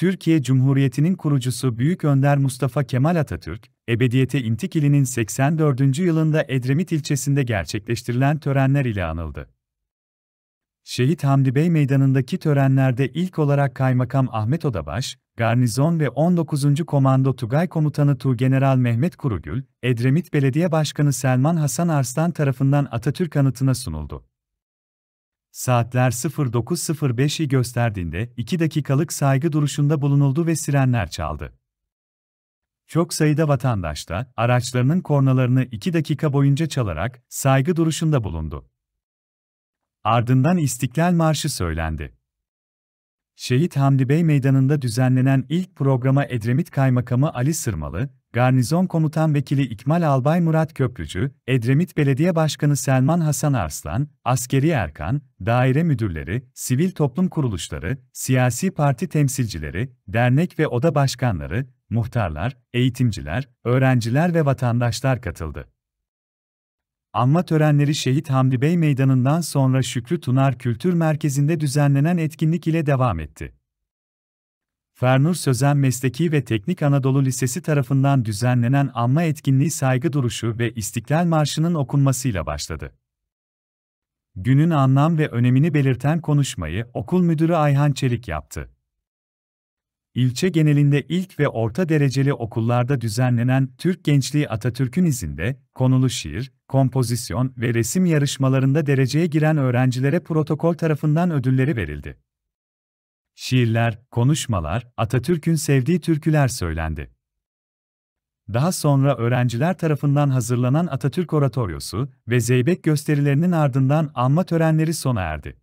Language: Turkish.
Türkiye Cumhuriyeti'nin kurucusu Büyük Önder Mustafa Kemal Atatürk, ebediyete intikilinin 84. yılında Edremit ilçesinde gerçekleştirilen törenler ile anıldı. Şehit Hamdi Bey Meydanı'ndaki törenlerde ilk olarak Kaymakam Ahmet Odabaş, Garnizon ve 19. Komando Tugay Komutanı Tuğgeneral Mehmet Kurugül, Edremit Belediye Başkanı Selman Hasan Arslan tarafından Atatürk anıtına sunuldu. Saatler 09.05'i gösterdiğinde 2 dakikalık saygı duruşunda bulunuldu ve sirenler çaldı. Çok sayıda vatandaş da araçlarının kornalarını 2 dakika boyunca çalarak saygı duruşunda bulundu. Ardından İstiklal Marşı söylendi. Şehit Hamdi Bey Meydanı'nda düzenlenen ilk programa Edremit Kaymakamı Ali Sırmalı, Garnizon Komutan Vekili İkmal Albay Murat Köprücü, Edremit Belediye Başkanı Selman Hasan Arslan, Askeri Erkan, daire müdürleri, sivil toplum kuruluşları, siyasi parti temsilcileri, dernek ve oda başkanları, muhtarlar, eğitimciler, öğrenciler ve vatandaşlar katıldı. Anma törenleri Şehit Hamdi Bey Meydanı'ndan sonra Şükrü Tunar Kültür Merkezi'nde düzenlenen etkinlik ile devam etti. Fernur Sözen Mesleki ve Teknik Anadolu Lisesi tarafından düzenlenen anma etkinliği saygı duruşu ve İstiklal Marşı'nın okunmasıyla başladı. Günün anlam ve önemini belirten konuşmayı okul müdürü Ayhan Çelik yaptı. İlçe genelinde ilk ve orta dereceli okullarda düzenlenen Türk Gençliği Atatürk'ün izinde, konulu şiir, kompozisyon ve resim yarışmalarında dereceye giren öğrencilere protokol tarafından ödülleri verildi. Şiirler, konuşmalar, Atatürk'ün sevdiği türküler söylendi. Daha sonra öğrenciler tarafından hazırlanan Atatürk Oratoryosu ve Zeybek gösterilerinin ardından anma törenleri sona erdi.